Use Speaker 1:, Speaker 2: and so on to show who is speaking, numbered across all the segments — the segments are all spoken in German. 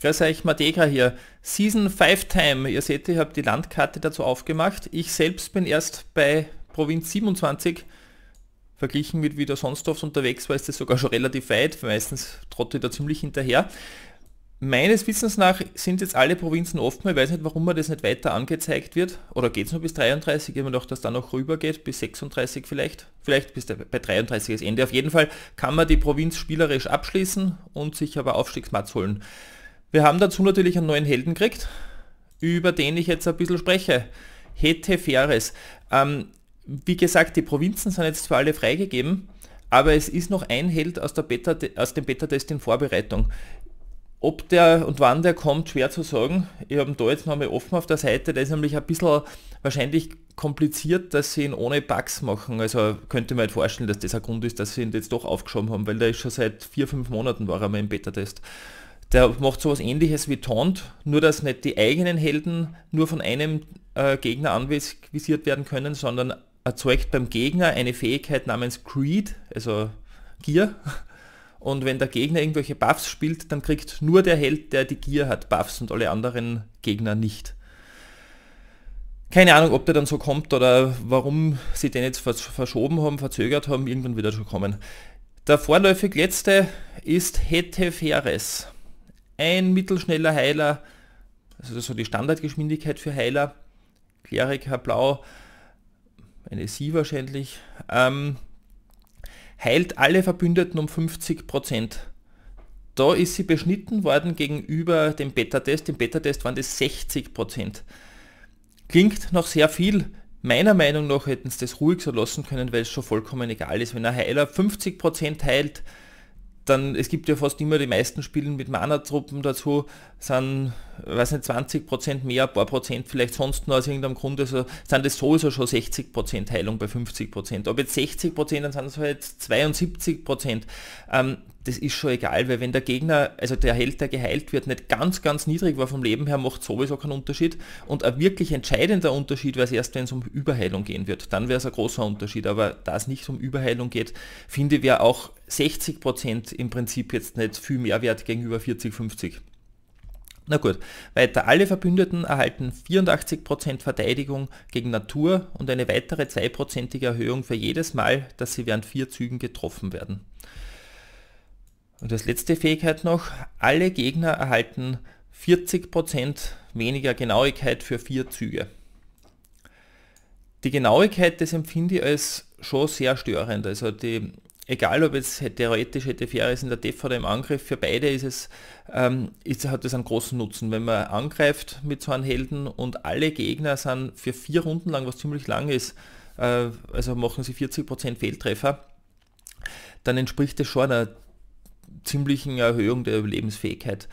Speaker 1: Grüß euch, Mateka hier. Season 5 Time. Ihr seht, ich habe die Landkarte dazu aufgemacht. Ich selbst bin erst bei Provinz 27. Verglichen mit wie der sonst oft unterwegs war, ist das sogar schon relativ weit. Meistens trotte ich da ziemlich hinterher. Meines Wissens nach sind jetzt alle Provinzen offen. Ich weiß nicht, warum mir das nicht weiter angezeigt wird. Oder geht es nur bis 33? Ich mir doch, dass da noch rüber geht, bis 36 vielleicht. Vielleicht bis bei 33 ist Ende. Auf jeden Fall kann man die Provinz spielerisch abschließen und sich aber Aufstiegsmatz holen. Wir haben dazu natürlich einen neuen Helden gekriegt, über den ich jetzt ein bisschen spreche. Heteferes. Ähm, wie gesagt, die Provinzen sind jetzt zwar alle freigegeben, aber es ist noch ein Held aus, der Beta, aus dem Beta-Test in Vorbereitung. Ob der und wann der kommt, schwer zu sagen. Ich habe ihn da jetzt noch einmal offen auf der Seite. Der ist nämlich ein bisschen wahrscheinlich kompliziert, dass sie ihn ohne Bugs machen. Also könnte man halt vorstellen, dass das ein Grund ist, dass sie ihn jetzt doch aufgeschoben haben, weil der ist schon seit vier, fünf Monaten war er mal im Beta-Test. Der macht sowas ähnliches wie Tont, nur dass nicht die eigenen Helden nur von einem äh, Gegner anvisiert werden können, sondern erzeugt beim Gegner eine Fähigkeit namens Greed, also Gier. Und wenn der Gegner irgendwelche Buffs spielt, dann kriegt nur der Held, der die Gier hat, Buffs und alle anderen Gegner nicht. Keine Ahnung, ob der dann so kommt oder warum sie den jetzt verschoben haben, verzögert haben, irgendwann wieder schon kommen. Der vorläufig letzte ist Hete Heteferes ein mittelschneller Heiler, also so die Standardgeschwindigkeit für Heiler, Kleriker Blau, eine Sie wahrscheinlich, ähm, heilt alle Verbündeten um 50%. Da ist sie beschnitten worden gegenüber dem Beta-Test. Im Beta-Test waren das 60%. Klingt noch sehr viel. Meiner Meinung nach hätten sie das ruhig so lassen können, weil es schon vollkommen egal ist. Wenn ein Heiler 50% heilt, dann, es gibt ja fast immer die meisten Spiele mit Mana-Truppen dazu, sind, weiß nicht, 20% mehr, ein paar Prozent vielleicht sonst noch aus irgendeinem Grund, also sind das sowieso schon 60% Heilung bei 50%. Ob jetzt 60%, dann sind es halt 72%. Ähm, das ist schon egal, weil wenn der Gegner, also der Held, der geheilt wird, nicht ganz, ganz niedrig war vom Leben her, macht sowieso keinen Unterschied. Und ein wirklich entscheidender Unterschied wäre es erst, wenn es um Überheilung gehen wird. Dann wäre es ein großer Unterschied. Aber da es nicht um Überheilung geht, finde ich, auch 60% Prozent im Prinzip jetzt nicht viel Mehrwert gegenüber 40, 50. Na gut, weiter. Alle Verbündeten erhalten 84% Verteidigung gegen Natur und eine weitere 2%ige Erhöhung für jedes Mal, dass sie während vier Zügen getroffen werden. Und als letzte Fähigkeit noch, alle Gegner erhalten 40% weniger Genauigkeit für vier Züge. Die Genauigkeit, das empfinde ich als schon sehr störend. Also die, egal ob es theoretisch hätte fair ist in der Def oder im Angriff, für beide ist es, ähm, ist, hat es einen großen Nutzen. Wenn man angreift mit so einem Helden und alle Gegner sind für vier Runden lang, was ziemlich lang ist, äh, also machen sie 40% Fehltreffer, dann entspricht das schon einer ziemlichen Erhöhung der Überlebensfähigkeit.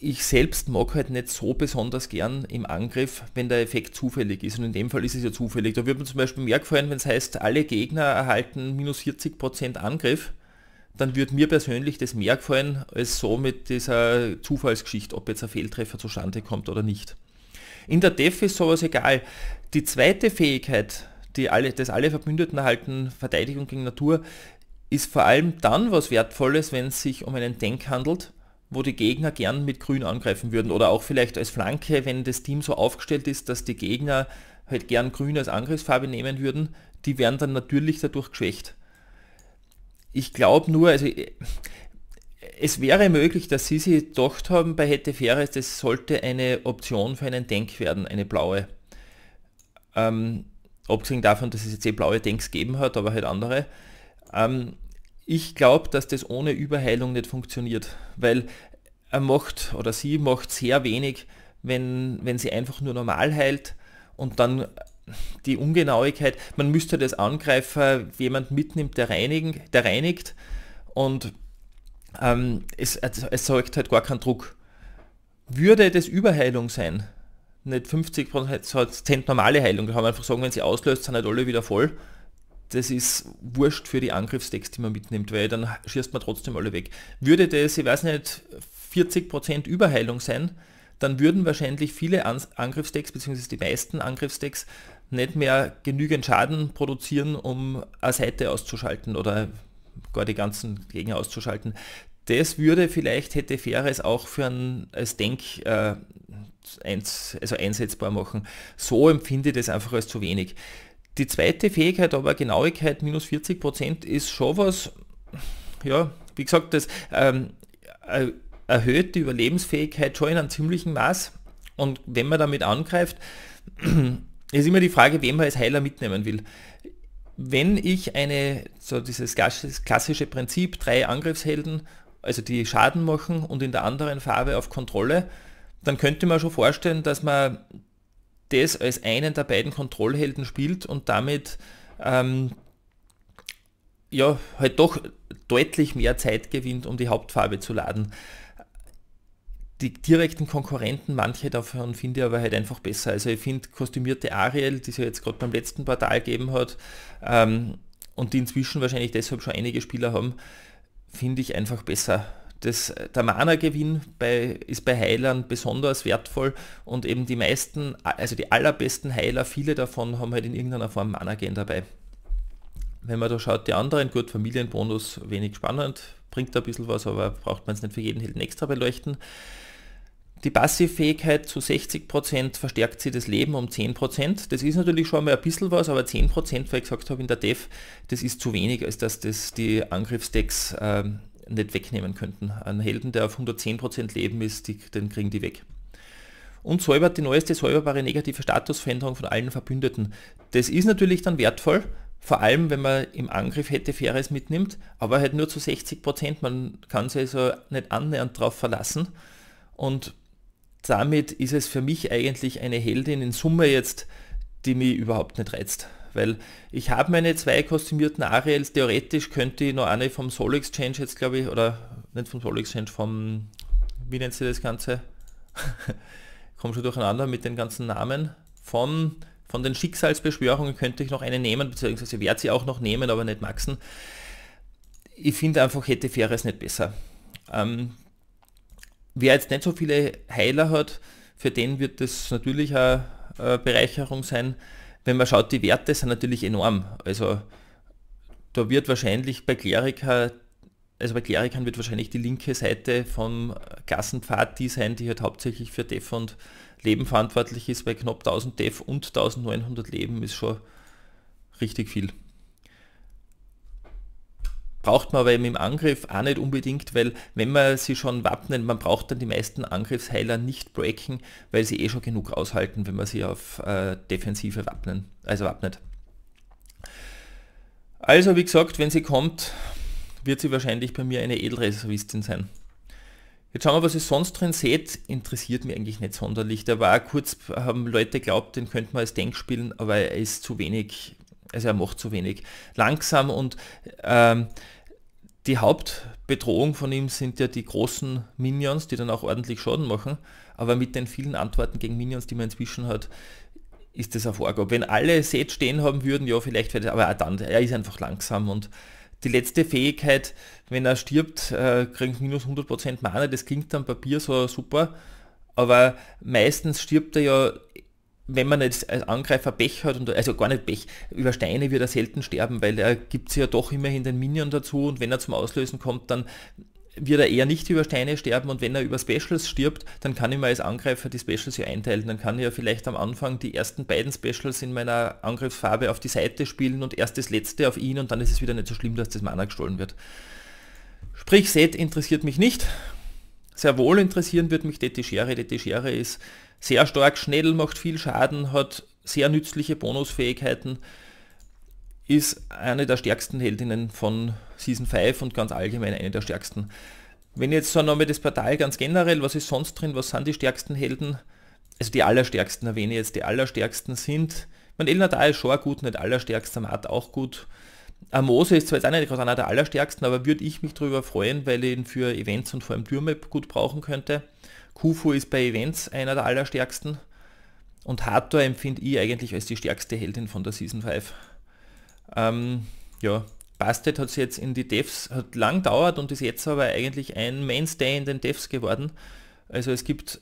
Speaker 1: Ich selbst mag halt nicht so besonders gern im Angriff, wenn der Effekt zufällig ist. Und in dem Fall ist es ja zufällig. Da würde mir zum Beispiel mehr gefallen, wenn es heißt, alle Gegner erhalten minus 40% Angriff dann würde mir persönlich das mehr gefallen, als so mit dieser Zufallsgeschichte, ob jetzt ein Fehltreffer zustande kommt oder nicht. In der Def ist sowas egal. Die zweite Fähigkeit, die alle, das alle Verbündeten erhalten, Verteidigung gegen Natur, ist vor allem dann was Wertvolles, wenn es sich um einen Denk handelt, wo die Gegner gern mit Grün angreifen würden oder auch vielleicht als Flanke, wenn das Team so aufgestellt ist, dass die Gegner halt gern Grün als Angriffsfarbe nehmen würden, die werden dann natürlich dadurch geschwächt. Ich glaube nur, also äh, es wäre möglich, dass sie sich gedacht haben bei Hätte Feres, das sollte eine Option für einen Denk werden, eine blaue. Ähm, abgesehen davon, dass es jetzt eh blaue Denks geben hat, aber halt andere. Ähm, ich glaube, dass das ohne Überheilung nicht funktioniert, weil er macht oder sie macht sehr wenig, wenn, wenn sie einfach nur normal heilt und dann die Ungenauigkeit, man müsste das Angreifer jemand mitnimmt, der, reinigen, der reinigt und ähm, es, also erzeugt halt gar keinen Druck. Würde das Überheilung sein, nicht 50% normale Heilung, kann man einfach sagen, wenn sie auslöst, sind halt alle wieder voll, das ist wurscht für die Angriffstext, die man mitnimmt, weil dann schießt man trotzdem alle weg. Würde das, ich weiß nicht, 40% Überheilung sein, dann würden wahrscheinlich viele Angriffstecks, beziehungsweise die meisten Angriffstecks, nicht mehr genügend Schaden produzieren, um eine Seite auszuschalten oder gar die ganzen Gegner auszuschalten. Das würde vielleicht, hätte Faires auch für ein, als Denk äh, eins, also einsetzbar machen. So empfinde ich das einfach als zu wenig. Die zweite Fähigkeit, aber Genauigkeit minus 40% Prozent ist schon was, ja, wie gesagt, das ähm, äh, erhöht die Überlebensfähigkeit schon in einem ziemlichen Maß. Und wenn man damit angreift, ist immer die Frage, wem man als Heiler mitnehmen will. Wenn ich eine, so dieses klassische Prinzip, drei Angriffshelden, also die Schaden machen und in der anderen Farbe auf Kontrolle, dann könnte man schon vorstellen, dass man das als einen der beiden Kontrollhelden spielt und damit ähm, ja, halt doch deutlich mehr Zeit gewinnt, um die Hauptfarbe zu laden. Die direkten Konkurrenten, manche davon finde ich aber halt einfach besser. Also ich finde kostümierte Ariel, die es ja jetzt gerade beim letzten Portal gegeben hat ähm, und die inzwischen wahrscheinlich deshalb schon einige Spieler haben, finde ich einfach besser. Das, äh, der Mana-Gewinn ist bei Heilern besonders wertvoll und eben die meisten, also die allerbesten Heiler, viele davon haben halt in irgendeiner Form Mana-Gen dabei. Wenn man da schaut, die anderen, gut, Familienbonus, wenig spannend, bringt ein bisschen was, aber braucht man es nicht für jeden Helden extra beleuchten. Die Passivfähigkeit zu 60% verstärkt sie das Leben um 10%. Das ist natürlich schon mal ein bisschen was, aber 10%, weil ich gesagt habe, in der Dev, das ist zu wenig, als dass das die Angriffsdecks ähm, nicht wegnehmen könnten. Ein Helden, der auf 110% Leben ist, die, den kriegen die weg. Und säubert die neueste säuberbare negative Statusveränderung von allen Verbündeten. Das ist natürlich dann wertvoll, vor allem wenn man im Angriff hätte Faires mitnimmt, aber halt nur zu 60%, man kann sich also nicht annähernd darauf verlassen. Und damit ist es für mich eigentlich eine Heldin in Summe jetzt, die mich überhaupt nicht reizt weil ich habe meine zwei kostümierten Ariels, theoretisch könnte ich noch eine vom Soul Exchange jetzt glaube ich, oder nicht vom Soul Exchange, vom, wie nennt sie das Ganze? Komme schon durcheinander mit den ganzen Namen. Von, von den Schicksalsbeschwörungen könnte ich noch eine nehmen, beziehungsweise werde sie auch noch nehmen, aber nicht maxen. Ich finde einfach, hätte Faires nicht besser. Ähm, wer jetzt nicht so viele Heiler hat, für den wird das natürlich eine äh, Bereicherung sein wenn man schaut, die Werte sind natürlich enorm. Also da wird wahrscheinlich bei Kleriker, also bei Klerikern wird wahrscheinlich die linke Seite vom Klassenpfad die sein, die halt hauptsächlich für Def und Leben verantwortlich ist, bei knapp 1000 Def und 1900 Leben ist schon richtig viel braucht man aber eben im Angriff auch nicht unbedingt, weil wenn man sie schon wappnet, man braucht dann die meisten Angriffsheiler nicht breaken, weil sie eh schon genug aushalten, wenn man sie auf äh, Defensive wappnen, also wappnet. Also wie gesagt, wenn sie kommt, wird sie wahrscheinlich bei mir eine Edelreservistin sein. Jetzt schauen wir, was ihr sonst drin seht. Interessiert mich eigentlich nicht sonderlich. Da war kurz, haben Leute geglaubt, den könnte man als Denk spielen, aber er ist zu wenig, also er macht zu wenig. Langsam und ähm, die Hauptbedrohung von ihm sind ja die großen Minions, die dann auch ordentlich Schaden machen. Aber mit den vielen Antworten gegen Minions, die man inzwischen hat, ist das eine Vorgabe. Wenn alle Set stehen haben würden, ja, vielleicht wäre das, aber dann, er ist einfach langsam und die letzte Fähigkeit, wenn er stirbt, äh, kriegt minus 100% Mana, das klingt am Papier so super, aber meistens stirbt er ja wenn man jetzt als Angreifer Pech hat, und, also gar nicht Pech, über Steine wird er selten sterben, weil er gibt ja doch immerhin den Minion dazu und wenn er zum Auslösen kommt, dann wird er eher nicht über Steine sterben und wenn er über Specials stirbt, dann kann ich mir als Angreifer die Specials ja einteilen. Dann kann ich ja vielleicht am Anfang die ersten beiden Specials in meiner Angriffsfarbe auf die Seite spielen und erst das letzte auf ihn und dann ist es wieder nicht so schlimm, dass das Mana gestohlen wird. Sprich, Set interessiert mich nicht, sehr wohl interessieren wird mich Detischere. Detischere ist sehr stark, schnell, macht viel Schaden, hat sehr nützliche Bonusfähigkeiten, ist eine der stärksten Heldinnen von Season 5 und ganz allgemein eine der stärksten. Wenn jetzt so nochmal das Portal ganz generell, was ist sonst drin, was sind die stärksten Helden? Also die allerstärksten erwähne ich jetzt, die allerstärksten sind, mein Elnadar ist schon gut, nicht allerstärkster, Matt auch gut. Amose äh, ist zwar jetzt einer, einer der allerstärksten, aber würde ich mich darüber freuen, weil ich ihn für Events und vor allem Dürmap gut brauchen könnte. Kufu ist bei Events einer der allerstärksten. Und Hathor empfinde ich eigentlich als die stärkste Heldin von der Season 5. Ähm, ja, Bastet hat es jetzt in die Devs, hat lang dauert und ist jetzt aber eigentlich ein Mainstay in den Devs geworden. Also es gibt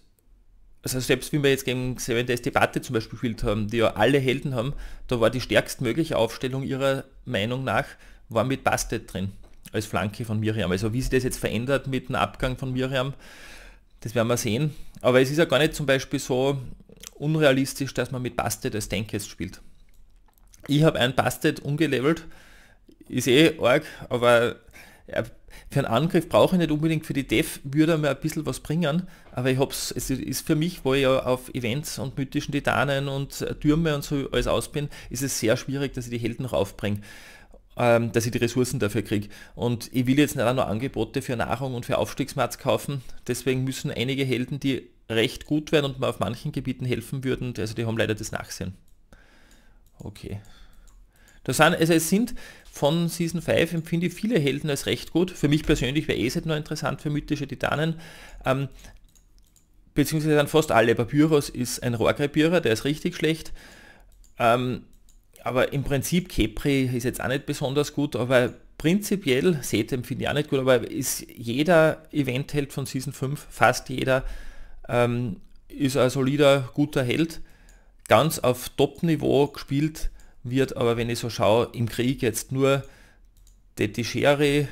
Speaker 1: also selbst wie wir jetzt gegen Seven Days Debatte zum Beispiel gespielt haben, die ja alle Helden haben, da war die stärkstmögliche Aufstellung ihrer Meinung nach, war mit Bastet drin, als Flanke von Miriam. Also wie sich das jetzt verändert mit dem Abgang von Miriam, das werden wir sehen. Aber es ist ja gar nicht zum Beispiel so unrealistisch, dass man mit Bastet als Denkest spielt. Ich habe einen Bastet umgelevelt, ist eh arg, aber er für einen Angriff brauche ich nicht unbedingt, für die Dev würde mir ein bisschen was bringen, aber ich hab's, es ist für mich, wo ich ja auf Events und mythischen Titanen und Türme und so alles aus bin, ist es sehr schwierig, dass ich die Helden raufbringe ähm, dass ich die Ressourcen dafür kriege. Und ich will jetzt nicht auch nur Angebote für Nahrung und für Aufstiegsmärz kaufen. Deswegen müssen einige Helden, die recht gut wären und mir auf manchen Gebieten helfen würden, also die haben leider das Nachsehen. Okay, das sind, also es sind von Season 5 empfinde ich viele Helden als recht gut. Für mich persönlich wäre Eset noch interessant für mythische Titanen. Ähm, beziehungsweise dann fast alle. Papyrus ist ein Rohrkrepierer, der ist richtig schlecht. Ähm, aber im Prinzip Kepri ist jetzt auch nicht besonders gut, aber prinzipiell, Setem empfinde ich auch nicht gut, aber ist jeder Eventheld von Season 5, fast jeder, ähm, ist ein solider, guter Held. Ganz auf Top-Niveau gespielt wird, aber wenn ich so schaue, im Krieg jetzt nur Detischeri,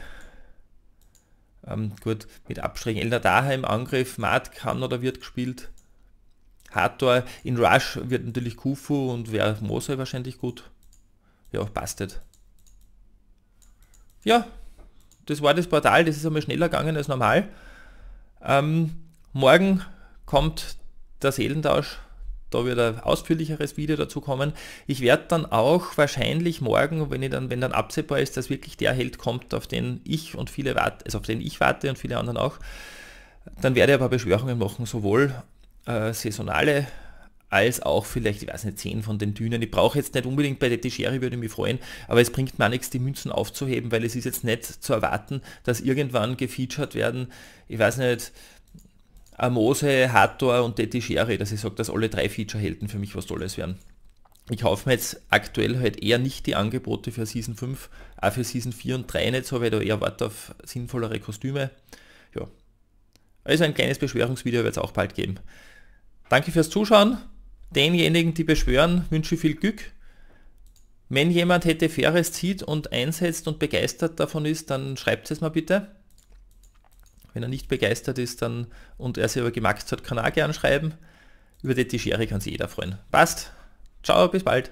Speaker 1: ähm, gut, mit Abstrichen Elner daheim, Angriff, Mat kann oder wird gespielt, Hator, in Rush wird natürlich Kufu und wäre Moser wahrscheinlich gut. Ja, passt das. Ja, das war das Portal, das ist einmal schneller gegangen als normal. Ähm, morgen kommt der Seelentausch da wird ein ausführlicheres Video dazu kommen. Ich werde dann auch wahrscheinlich morgen, wenn, ich dann, wenn dann absehbar ist, dass wirklich der Held kommt, auf den ich und viele warte, also auf den ich warte und viele anderen auch, dann werde ich ein paar Beschwörungen machen, sowohl äh, saisonale als auch vielleicht, ich weiß nicht, 10 von den Dünen. Ich brauche jetzt nicht unbedingt bei der Tischere, würde mich freuen, aber es bringt mir nichts, die Münzen aufzuheben, weil es ist jetzt nicht zu erwarten, dass irgendwann gefeatured werden, ich weiß nicht, Amose, Hator und Tetichere, dass ich sage, dass alle drei Feature-Helden für mich was Tolles wären. Ich kaufe mir jetzt aktuell halt eher nicht die Angebote für Season 5, auch für Season 4 und 3 nicht so, weil da eher warte auf sinnvollere Kostüme. Ja. Also ein kleines Beschwörungsvideo wird es auch bald geben. Danke fürs Zuschauen. Denjenigen, die beschwören, wünsche ich viel Glück. Wenn jemand hätte Faires zieht und einsetzt und begeistert davon ist, dann schreibt es mal bitte. Wenn er nicht begeistert ist dann und er sie aber gemaxt hat, kann er auch gerne schreiben. Über die Schere kann sich jeder freuen. Passt. Ciao, bis bald.